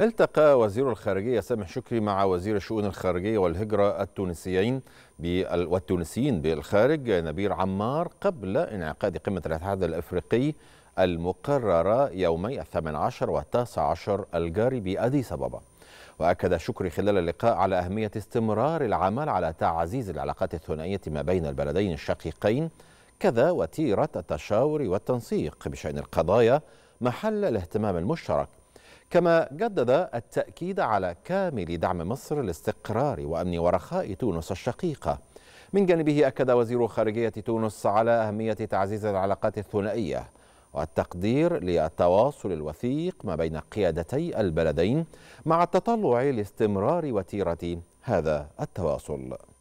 التقى وزير الخارجية سامح شكري مع وزير الشؤون الخارجية والهجرة التونسيين والتونسيين بالخارج نبيل عمار قبل انعقاد قمة الاتحاد الأفريقي المقررة يومي الثامن عشر والتاسع عشر الجاري بأديس أبابا وأكد شكري خلال اللقاء على أهمية استمرار العمل على تعزيز العلاقات الثنائية ما بين البلدين الشقيقين كذا وتيرة التشاور والتنسيق بشأن القضايا محل الاهتمام المشترك كما جدد التأكيد على كامل دعم مصر لاستقرار وأمن ورخاء تونس الشقيقة من جانبه أكد وزير خارجية تونس على أهمية تعزيز العلاقات الثنائية والتقدير للتواصل الوثيق ما بين قيادتي البلدين مع التطلع لاستمرار وتيرة هذا التواصل